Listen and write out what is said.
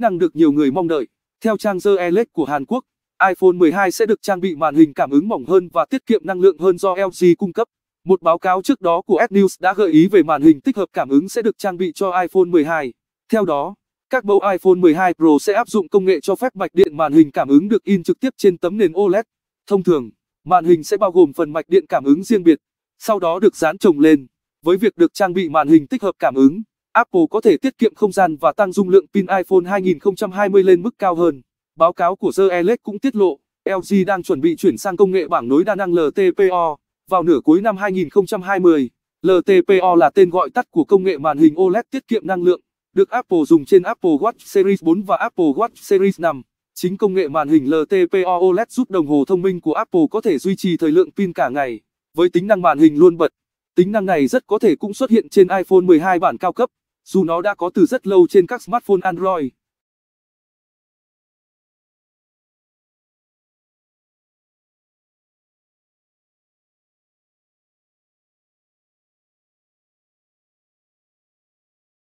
năng được nhiều người mong đợi. Theo trang The Elite của Hàn Quốc, iPhone 12 sẽ được trang bị màn hình cảm ứng mỏng hơn và tiết kiệm năng lượng hơn do LG cung cấp. Một báo cáo trước đó của S News đã gợi ý về màn hình tích hợp cảm ứng sẽ được trang bị cho iPhone 12. Theo đó, các mẫu iPhone 12 Pro sẽ áp dụng công nghệ cho phép mạch điện màn hình cảm ứng được in trực tiếp trên tấm nền OLED. Thông thường, màn hình sẽ bao gồm phần mạch điện cảm ứng riêng biệt, sau đó được dán chồng lên. Với việc được trang bị màn hình tích hợp cảm ứng, Apple có thể tiết kiệm không gian và tăng dung lượng pin iPhone 2020 lên mức cao hơn. Báo cáo của The Elec cũng tiết lộ, LG đang chuẩn bị chuyển sang công nghệ bảng nối đa năng LTPO. Vào nửa cuối năm 2020, LTPO là tên gọi tắt của công nghệ màn hình OLED tiết kiệm năng lượng, được Apple dùng trên Apple Watch Series 4 và Apple Watch Series 5. Chính công nghệ màn hình LTPO OLED giúp đồng hồ thông minh của Apple có thể duy trì thời lượng pin cả ngày, với tính năng màn hình luôn bật. Tính năng này rất có thể cũng xuất hiện trên iPhone 12 bản cao cấp, dù nó đã có từ rất lâu trên các smartphone Android.